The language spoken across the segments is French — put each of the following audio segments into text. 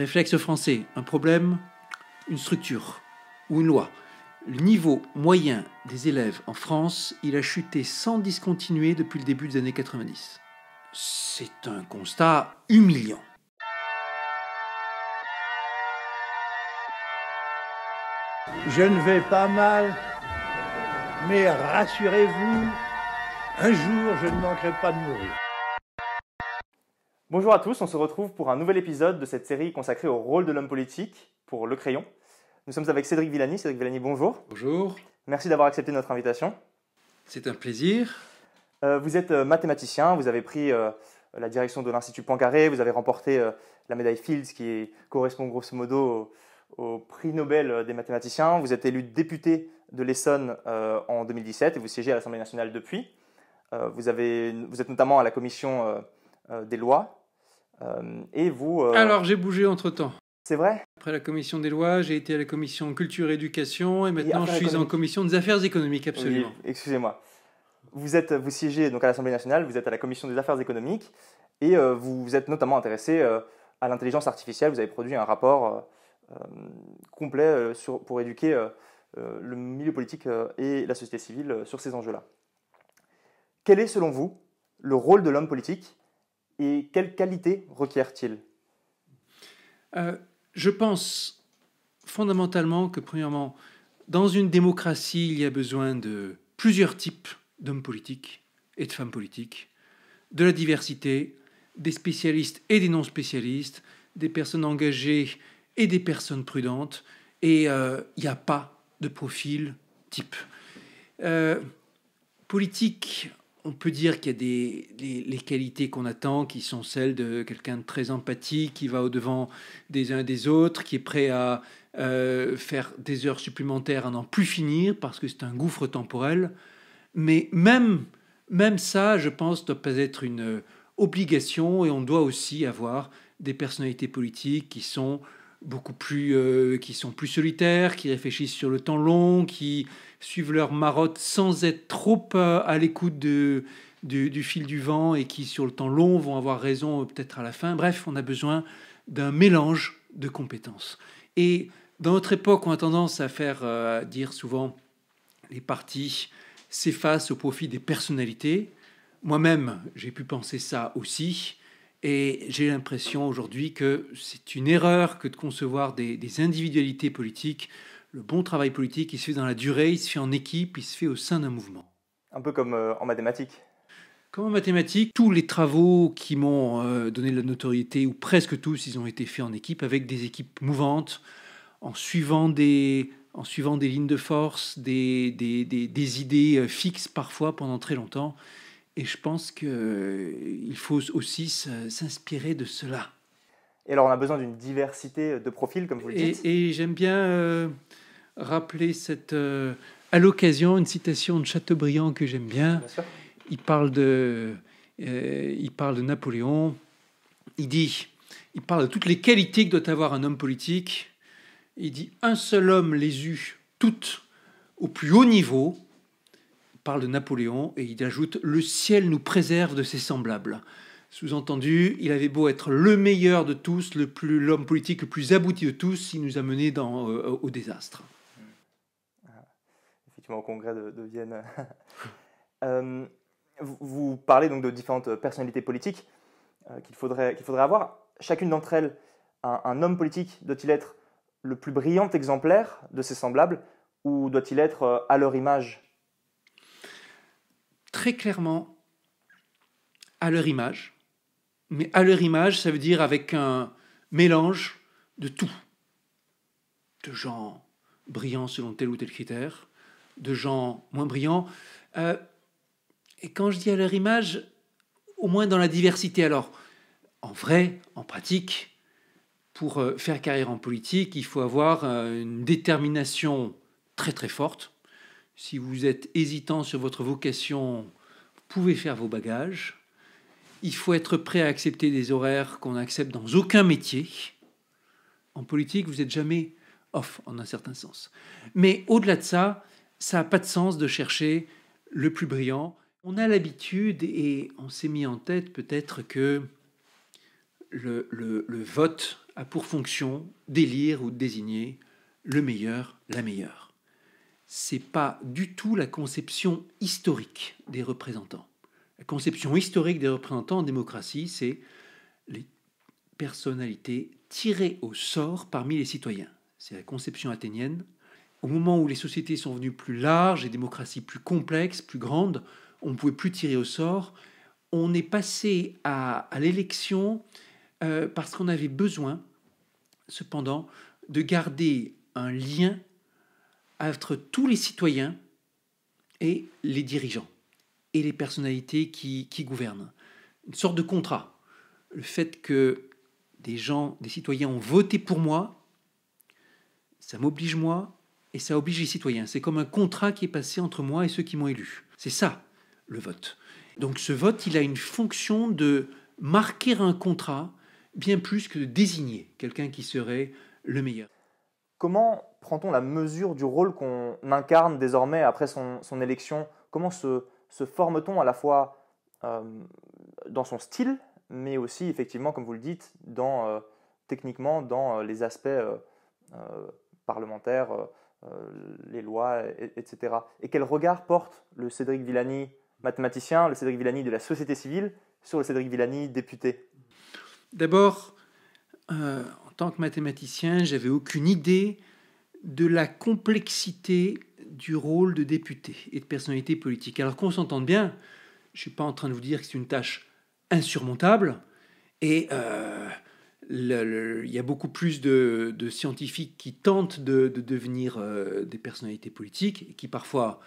réflexe français, un problème, une structure ou une loi. Le niveau moyen des élèves en France, il a chuté sans discontinuer depuis le début des années 90. C'est un constat humiliant. Je ne vais pas mal, mais rassurez-vous, un jour je ne manquerai pas de mourir. Bonjour à tous, on se retrouve pour un nouvel épisode de cette série consacrée au rôle de l'homme politique pour Le Crayon. Nous sommes avec Cédric Villani. Cédric Villani, bonjour. Bonjour. Merci d'avoir accepté notre invitation. C'est un plaisir. Euh, vous êtes euh, mathématicien, vous avez pris euh, la direction de l'Institut Poincaré, vous avez remporté la médaille Fields qui correspond grosso modo au, prix Nobel des mathématiciens. Vous êtes élu député de l'Essonne en 2017 et vous siégez à l'Assemblée nationale depuis. vous, êtes notamment à la commission des lois euh, et vous. Euh, Alors j'ai bougé entre temps. C'est vrai Après la commission des lois, j'ai été à la commission culture et éducation et maintenant je suis en commission des affaires économiques, absolument. excusez-moi. Vous, êtes, vous siégez donc à l'Assemblée nationale, vous êtes à la commission des affaires économiques et euh, vous vous êtes notamment intéressé à l'intelligence artificielle. Vous avez produit un rapport complet sur, pour éduquer le milieu politique et la société civile sur ces enjeux-là. Quel est selon vous le rôle de l'homme politique et quelles qualités requiert il euh, Je pense fondamentalement que, premièrement, dans une démocratie, il y a besoin de plusieurs types d'hommes politiques et de femmes politiques, de la diversité, des spécialistes et des non-spécialistes, des personnes engagées et des personnes prudentes, et euh, il n'y a pas de profil type. Euh, politique on peut dire qu'il y a des, les, qualités qu'on attend, qui sont celles de quelqu'un de très empathique, qui va au-devant des uns des autres, qui est prêt à euh, faire des heures supplémentaires à n'en plus finir, parce que c'est un gouffre temporel. Mais même, même ça, je pense, doit pas être une obligation, et on doit aussi avoir des personnalités politiques qui sont beaucoup plus, euh, qui sont plus solitaires, qui réfléchissent sur le temps long, qui suivent leur marotte sans être trop euh, à l'écoute du, fil du vent et qui sur le temps long vont avoir raison euh, peut-être à la fin. Bref, on a besoin d'un mélange de compétences. Et dans notre époque, on a tendance à faire dire souvent les partis s'effacent au profit des personnalités. Moi-même, j'ai pu penser ça aussi. Et j'ai l'impression aujourd'hui que c'est une erreur que de concevoir des, individualités politiques. Le bon travail politique, il se fait dans la durée, il se fait en équipe, il se fait au sein d'un mouvement. Un peu comme euh, en mathématiques. Comme en mathématiques, tous les travaux qui m'ont euh, donné donné la notoriété, ou presque tous, ils ont été faits en équipe, avec des équipes mouvantes, en suivant des, en suivant des lignes de force, des, des, des idées euh, fixes parfois pendant très longtemps. Et je pense qu'il euh, faut aussi s'inspirer de cela. Et alors, on a besoin d'une diversité de profils, comme vous le dites. Et, j'aime bien euh, rappeler cette, euh, à l'occasion une citation de Chateaubriand que j'aime bien. bien sûr. Il parle de, il parle de Napoléon. Il dit, il parle de toutes les qualités que doit avoir un homme politique. Il dit un seul homme les eut toutes au plus haut niveau, parle de Napoléon et il ajoute Le ciel nous préserve de ses semblables. Sous-entendu, il avait beau être le meilleur de tous, le plus l'homme politique le plus abouti de tous, il nous a menés dans, euh, au désastre. Ah, effectivement, au congrès de, Vienne. Euh, vous parlez donc de différentes personnalités politiques euh, qu'il faudrait, qu'il faudrait avoir. Chacune d'entre elles, un homme politique doit-il être le plus brillant exemplaire de ses semblables ou doit-il être à leur image très clairement à leur image. Mais à leur image, ça veut dire avec un mélange de tout. De gens brillants selon tel ou tel critère, de gens moins brillants. Euh, et quand je dis à leur image, au moins dans la diversité, alors, en vrai, en pratique, pour euh, faire carrière en politique, il faut avoir euh, une détermination très très forte, si vous êtes hésitant sur votre vocation, vous pouvez faire vos bagages. Il faut être prêt à accepter des horaires qu'on n'accepte dans aucun métier. En politique, vous n'êtes jamais off en un certain sens. Mais au-delà de ça, ça n'a pas de sens de chercher le plus brillant. On a l'habitude et on s'est mis en tête peut-être que le, vote a pour fonction d'élire ou de désigner le meilleur, la meilleure c'est pas du tout la conception historique des représentants. La conception historique des représentants en démocratie, c'est les personnalités tirées au sort parmi les citoyens. C'est la conception athénienne. Au moment où les sociétés sont venues plus larges et démocraties plus complexes, plus grandes, on ne pouvait plus tirer au sort. On est passé à, l'élection euh, parce qu'on avait besoin, cependant, de garder un lien entre tous les citoyens et les dirigeants et les personnalités qui, gouvernent. Une sorte de contrat. Le fait que des gens, des citoyens ont voté pour moi, ça m'oblige moi et ça oblige les citoyens. C'est comme un contrat qui est passé entre moi et ceux qui m'ont élu. C'est ça, le vote. Donc ce vote, il a une fonction de marquer un contrat bien plus que de désigner quelqu'un qui serait le meilleur. Comment prend-on la mesure du rôle qu'on incarne désormais après son, élection Comment se, forme-t-on à la fois euh, dans son style, mais aussi, effectivement, comme vous le dites, dans, euh, techniquement dans euh, les aspects parlementaires, les lois, etc. Et quel regard porte le Cédric Villani mathématicien, le Cédric Villani de la société civile, sur le Cédric Villani député D'abord, en tant que mathématicien, j'avais aucune idée de la complexité du rôle de député et de personnalité politique. Alors qu'on s'entende bien, je ne suis pas en train de vous dire que c'est une tâche insurmontable, et euh, il y a beaucoup plus de, scientifiques qui tentent de, devenir euh, des personnalités politiques, et qui parfois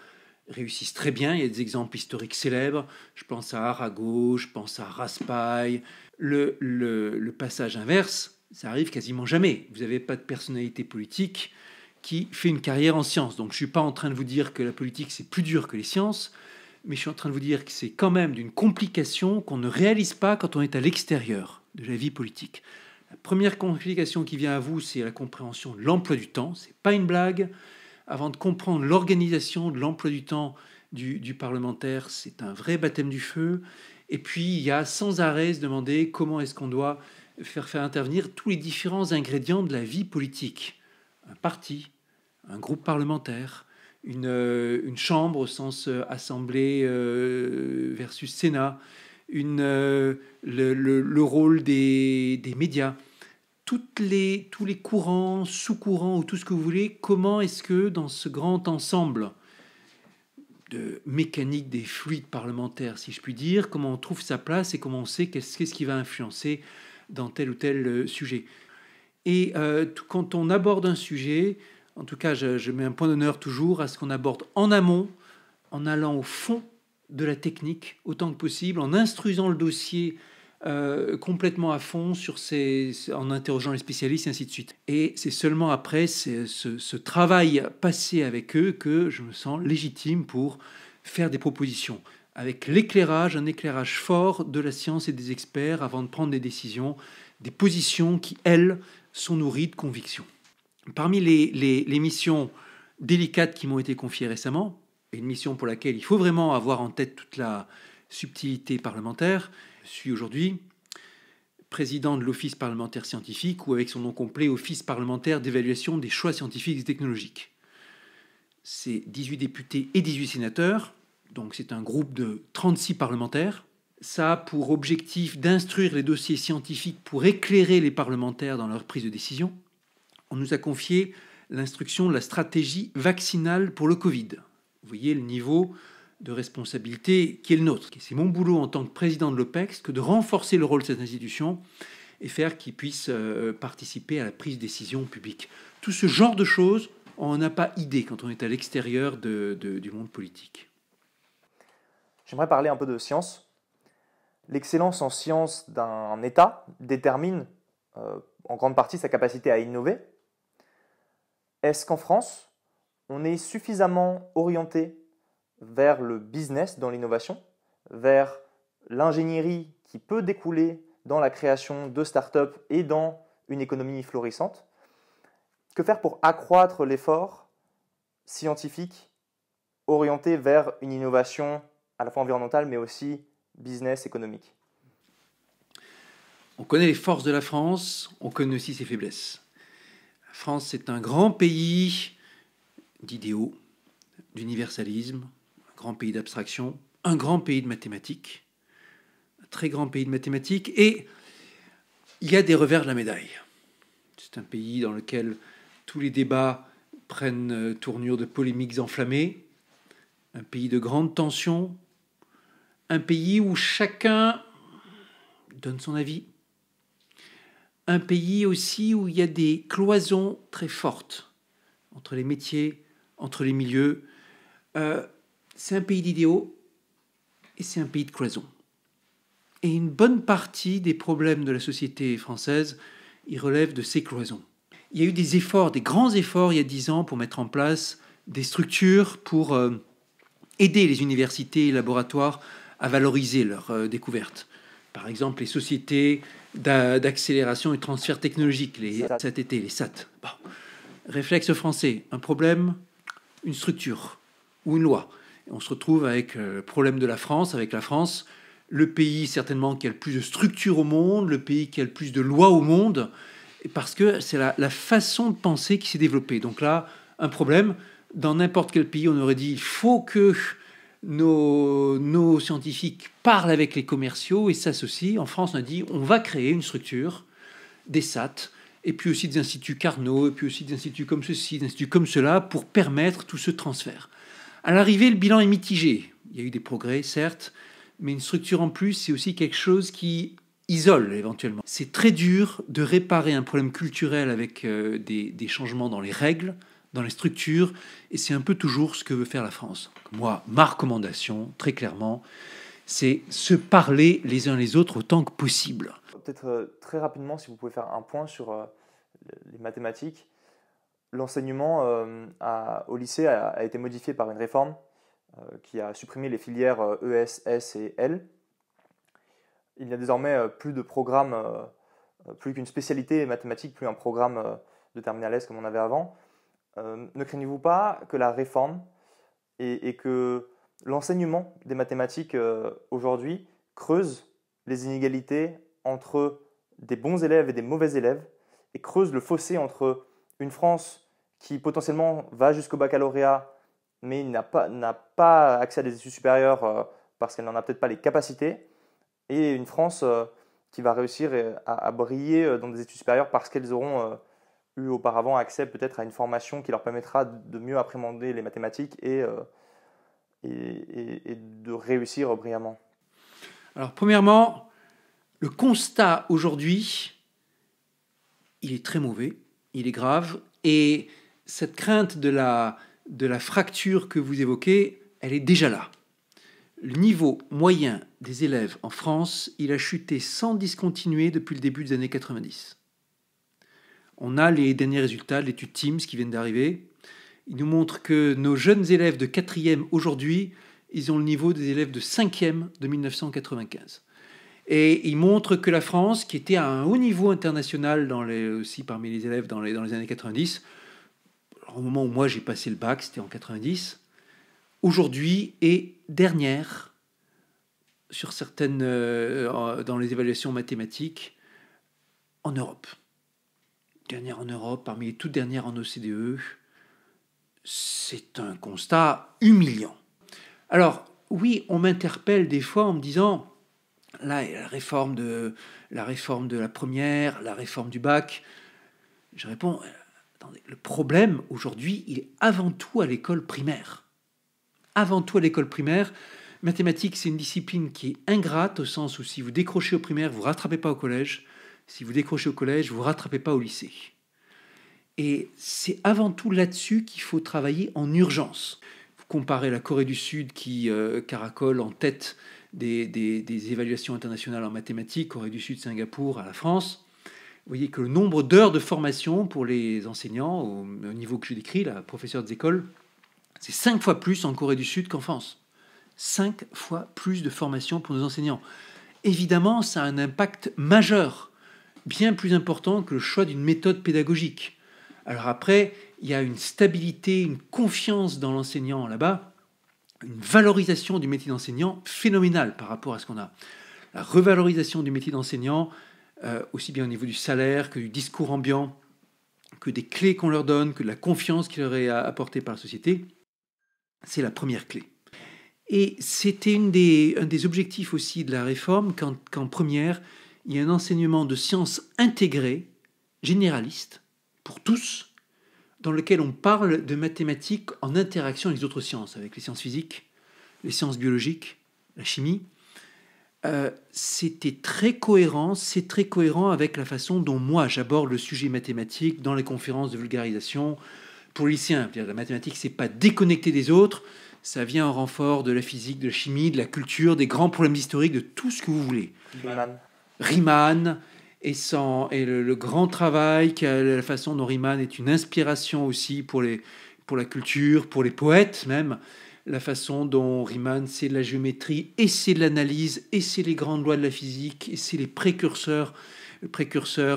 réussissent très bien. Il y a des exemples historiques célèbres. Je pense à Arago, je pense à Raspail. Le, le passage inverse, ça arrive quasiment jamais. Vous n'avez pas de personnalité politique qui fait une carrière en sciences. Donc je ne suis pas en train de vous dire que la politique, c'est plus dur que les sciences, mais je suis en train de vous dire que c'est quand même d'une complication qu'on ne réalise pas quand on est à l'extérieur de la vie politique. La première complication qui vient à vous, c'est la compréhension de l'emploi du temps. C'est pas une blague. Avant de comprendre l'organisation de l'emploi du temps du, du parlementaire, c'est un vrai baptême du feu. Et puis, il y a sans arrêt se demander comment est-ce qu'on doit faire, faire intervenir tous les différents ingrédients de la vie politique. Un parti, un groupe parlementaire, une, euh, une, chambre au sens euh, assemblée euh, versus Sénat, une, le, le, le, rôle des, des médias, Toutes les, tous les courants, sous-courants ou tout ce que vous voulez, comment est-ce que dans ce grand ensemble de mécanique des fluides parlementaires, si je puis dire, comment on trouve sa place et comment on sait qu'est-ce qui va influencer dans tel ou tel sujet. Et quand on aborde un sujet, en tout cas, je, mets un point d'honneur toujours à ce qu'on aborde en amont, en allant au fond de la technique autant que possible, en instruisant le dossier euh, complètement à fond sur ces, en interrogeant les spécialistes et ainsi de suite. Et c'est seulement après ce, ce, travail passé avec eux que je me sens légitime pour faire des propositions. Avec l'éclairage, un éclairage fort de la science et des experts avant de prendre des décisions, des positions qui, elles, sont nourries de convictions parmi les, missions délicates qui m'ont été confiées récemment, une mission pour laquelle il faut vraiment avoir en tête toute la subtilité parlementaire, je suis aujourd'hui président de l'Office parlementaire scientifique ou avec son nom complet Office parlementaire d'évaluation des choix scientifiques et technologiques. C'est 18 députés et 18 sénateurs, donc c'est un groupe de 36 parlementaires. Ça a pour objectif d'instruire les dossiers scientifiques pour éclairer les parlementaires dans leur prise de décision on nous a confié l'instruction de la stratégie vaccinale pour le Covid. Vous voyez le niveau de responsabilité qui est le nôtre. C'est mon boulot en tant que président de l'OPEX que de renforcer le rôle de cette institution et faire qu'il puisse euh, participer à la prise de décision publique. Tout ce genre de choses, on n'a pas idée quand on est à l'extérieur du monde politique. J'aimerais parler un peu de science. L'excellence en science d'un État détermine euh, en grande partie sa capacité à innover, est-ce qu'en France, on est suffisamment orienté vers le business dans l'innovation, vers l'ingénierie qui peut découler dans la création de start-up et dans une économie florissante Que faire pour accroître l'effort scientifique orienté vers une innovation à la fois environnementale mais aussi business économique on connaît les forces de la France, on connaît aussi ses faiblesses. France c'est un grand pays d'idéaux, d'universalisme, un grand pays d'abstraction, un grand pays de mathématiques, un très grand pays de mathématiques, et il y a des revers de la médaille. C'est un pays dans lequel tous les débats prennent euh, tournure de polémiques enflammées, un pays de grandes tensions, un pays où chacun donne son avis, un pays aussi où il y a des cloisons très fortes entre les métiers, entre les milieux. Euh, c'est un pays d'idéaux et c'est un pays de cloisons. Et une bonne partie des problèmes de la société française, ils relèvent de ces cloisons. Il y a eu des efforts, des grands efforts il y a dix ans pour mettre en place des structures pour euh, aider les universités et les laboratoires à valoriser leurs euh, découvertes. Par exemple, les sociétés d'accélération et transfert technologique, les été les SAT. Bon. Réflexe français, un problème, une structure ou une loi. on se retrouve avec euh, le problème de la France, avec la France, le pays certainement qui a le plus de structure au monde, le pays qui a le plus de lois au monde, parce que c'est la, la, façon de penser qui s'est développée. Donc là, un problème, dans n'importe quel pays, on aurait dit, il faut que nos, scientifiques parlent avec les commerciaux et s'associent. En France, on a dit on va créer une structure, des SAT, et puis aussi des instituts Carnot, et puis aussi des instituts comme ceci, des instituts comme cela, pour permettre tout ce transfert. À l'arrivée, le bilan est mitigé. Il y a eu des progrès, certes, mais une structure en plus, c'est aussi quelque chose qui isole éventuellement. C'est très dur de réparer un problème culturel avec euh, des changements dans les règles dans les structures, et c'est un peu toujours ce que veut faire la France. Moi, ma recommandation, très clairement, c'est se parler les uns les autres autant que possible. Peut-être euh, très rapidement, si vous pouvez faire un point sur euh, les mathématiques. L'enseignement euh, au lycée a, été modifié par une réforme qui a supprimé les filières ES, e, S et L. Il n'y a désormais plus de programme, plus qu'une spécialité mathématique, plus un programme de terminale S comme on avait avant. Euh, ne craignez-vous pas que la réforme et, que l'enseignement des mathématiques euh, aujourd'hui creuse les inégalités entre des bons élèves et des mauvais élèves et creuse le fossé entre une France qui potentiellement va jusqu'au baccalauréat mais n'a pas, accès à des études supérieures euh, parce qu'elle n'en a peut-être pas les capacités et une France qui va réussir à, briller dans des études supérieures parce qu'elles auront eu auparavant accès peut-être à une formation qui leur permettra de mieux appréhender les mathématiques euh, et, de réussir brillamment Alors premièrement, le constat aujourd'hui, il est très mauvais, il est grave, et cette crainte de la, de la fracture que vous évoquez, elle est déjà là. Le niveau moyen des élèves en France, il a chuté sans discontinuer depuis le début des années 90. On a les derniers résultats de l'étude Teams qui viennent d'arriver. Il nous montre que nos jeunes élèves de 4e aujourd'hui, ils ont le niveau des élèves de 5e de 1995. Et il montre que la France, qui était à un haut niveau international aussi parmi les élèves dans les, années 90, au moment où moi j'ai passé le bac, c'était en 90, aujourd'hui est dernière sur certaines, euh, dans les évaluations mathématiques en Europe dernière en Europe, parmi les toutes dernières en OCDE. C'est un constat humiliant. Alors, oui, on m'interpelle des fois en me disant, là, la réforme de la, réforme de la première, la réforme du bac, je réponds, euh, attendez, le problème aujourd'hui, il est avant tout à l'école primaire. Avant tout à l'école primaire, mathématiques, c'est une discipline qui est ingrate au sens où si vous décrochez au primaire, vous ne rattrapez pas au collège. Si vous décrochez au collège, vous ne rattrapez pas au lycée. Et c'est avant tout là-dessus qu'il faut travailler en urgence. Vous comparez la Corée du Sud qui euh, caracole en tête des, évaluations internationales en mathématiques, Corée du Sud, Singapour, à la France. Vous voyez que le nombre d'heures de formation pour les enseignants, au, niveau que je décris, la professeure des écoles, c'est cinq fois plus en Corée du Sud qu'en France. Cinq fois plus de formation pour nos enseignants. Évidemment, ça a un impact majeur bien plus important que le choix d'une méthode pédagogique. Alors après, il y a une stabilité, une confiance dans l'enseignant là-bas, une valorisation du métier d'enseignant phénoménale par rapport à ce qu'on a. La revalorisation du métier d'enseignant, euh, aussi bien au niveau du salaire que du discours ambiant, que des clés qu'on leur donne, que de la confiance qui leur à apporter par la société, c'est la première clé. Et c'était un des objectifs aussi de la réforme qu'en première, il y a un enseignement de sciences intégrées, généraliste, pour tous, dans lequel on parle de mathématiques en interaction avec les autres sciences, avec les sciences physiques, les sciences biologiques, la chimie. Euh, c'était très cohérent, c'est très cohérent avec la façon dont moi j'aborde le sujet mathématique dans les conférences de vulgarisation pour les lycéens. La mathématique, c'est pas déconnecté des autres, ça vient en renfort de la physique, de la chimie, de la culture, des grands problèmes historiques, de tout ce que vous voulez. Riemann et, le, grand travail, la façon dont Riemann est une inspiration aussi pour, la culture, pour les poètes même, la façon dont Riemann, c'est de la géométrie et c'est de l'analyse et c'est les grandes lois de la physique et c'est les précurseurs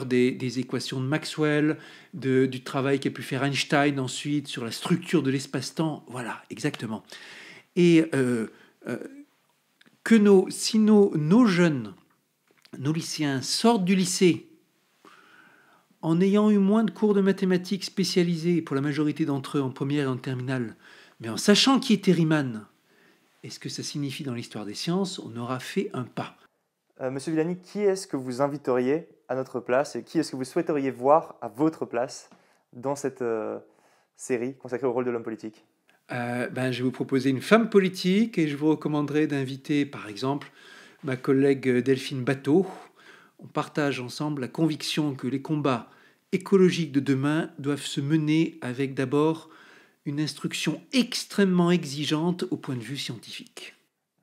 des, équations de Maxwell, du travail qu'a pu faire Einstein ensuite sur la structure de l'espace-temps. Voilà, exactement. Et euh, euh, que si nos, nos jeunes nos lycéens sortent du lycée en ayant eu moins de cours de mathématiques spécialisés pour la majorité d'entre eux en première et en terminale, mais en sachant qui était Riemann et ce que ça signifie dans l'histoire des sciences, on aura fait un pas. Euh, monsieur Villani, qui est-ce que vous inviteriez à notre place et qui est-ce que vous souhaiteriez voir à votre place dans cette euh, série consacrée au rôle de l'homme politique euh, ben, Je vais vous proposer une femme politique et je vous recommanderais d'inviter, par exemple, ma collègue Delphine Bateau. On partage ensemble la conviction que les combats écologiques de demain doivent se mener avec d'abord une instruction extrêmement exigeante au point de vue scientifique.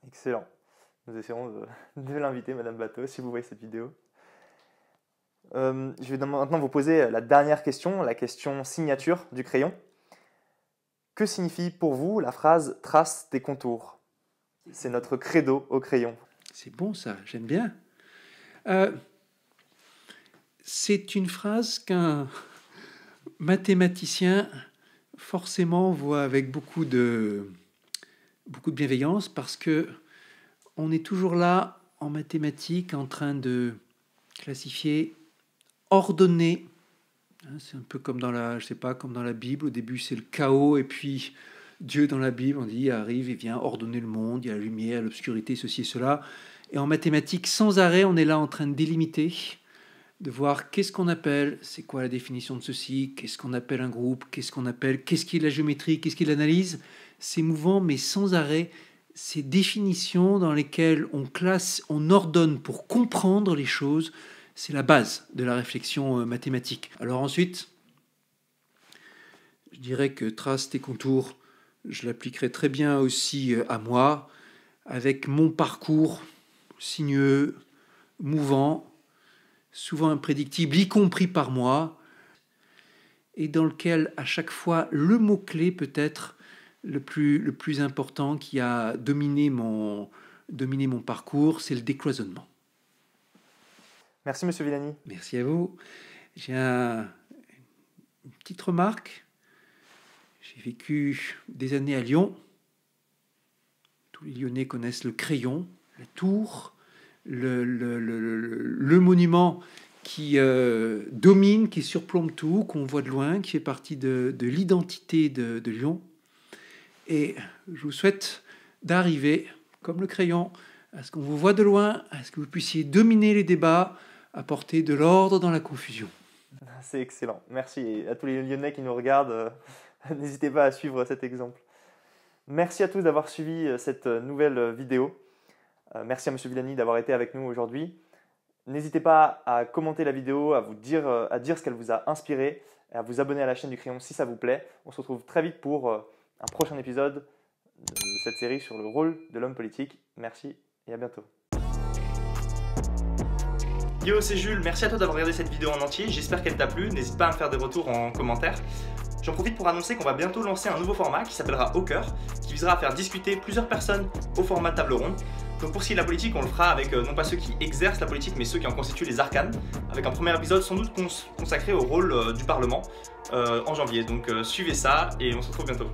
Excellent. Nous essaierons de, l'inviter, Madame Bateau, si vous voyez cette vidéo. Euh, je vais maintenant vous poser la dernière question, la question signature du crayon. Que signifie pour vous la phrase trace des contours C'est notre credo au crayon. C'est bon ça, j'aime bien. Euh, c'est une phrase qu'un mathématicien forcément voit avec beaucoup de, beaucoup de bienveillance parce que on est toujours là en mathématiques en train de classifier, ordonner. Hein, c'est un peu comme dans la, je sais pas, comme dans la Bible. Au début c'est le chaos et puis Dieu dans la Bible, on dit, arrive et vient ordonner le monde, il y a la lumière, l'obscurité, ceci et cela. Et en mathématiques, sans arrêt, on est là en train de délimiter, de voir qu'est-ce qu'on appelle, c'est quoi la définition de ceci, qu'est-ce qu'on appelle un groupe, qu'est-ce qu'on appelle, qu'est-ce qui est la géométrie, qu'est-ce qui est l'analyse. C'est mouvant, mais sans arrêt, ces définitions dans lesquelles on classe, on ordonne pour comprendre les choses, c'est la base de la réflexion euh, mathématique. Alors ensuite, je dirais que trace tes contours je l'appliquerai très bien aussi euh, à moi, avec mon parcours sinueux, mouvant, souvent imprédictible, y compris par moi, et dans lequel à chaque fois le mot-clé peut-être le plus, le plus important qui a dominé mon, mon parcours, c'est le décloisonnement. Merci Monsieur Villani. Merci à vous. J'ai une petite remarque j'ai vécu des années à Lyon. Tous les Lyonnais connaissent le crayon, la tour, le, monument qui euh, domine, qui surplombe tout, qu'on voit de loin, qui fait partie de, l'identité de, Lyon. Et je vous souhaite d'arriver, comme le crayon, à ce qu'on vous voit de loin, à ce que vous puissiez dominer les débats, apporter de l'ordre dans la confusion. C'est excellent. Merci. à tous les Lyonnais qui nous regardent. Euh, N'hésitez pas à suivre cet exemple. Merci à tous d'avoir suivi euh, cette euh, nouvelle euh, vidéo. Merci à M. Villani d'avoir été avec nous aujourd'hui. N'hésitez pas à commenter la vidéo, à vous dire, à dire ce qu'elle vous a inspiré, et à vous abonner à la chaîne du crayon si ça vous plaît. On se retrouve très vite pour un prochain épisode de cette série sur le rôle de l'homme politique. Merci et à bientôt. Yo, c'est Jules, merci à toi d'avoir regardé cette vidéo en entier, j'espère qu'elle t'a plu, n'hésite pas à me faire des retours en commentaire. J'en profite pour annoncer qu'on va bientôt lancer un nouveau format qui s'appellera Au cœur, qui visera à faire discuter plusieurs personnes au format table ronde. Donc pour ce qui est de la politique, on le fera avec euh, non pas ceux qui exercent la politique, mais ceux qui en constituent les arcanes, avec un premier épisode sans doute consacré au rôle euh, du Parlement euh, en janvier. Donc suivez ça et on se retrouve bientôt.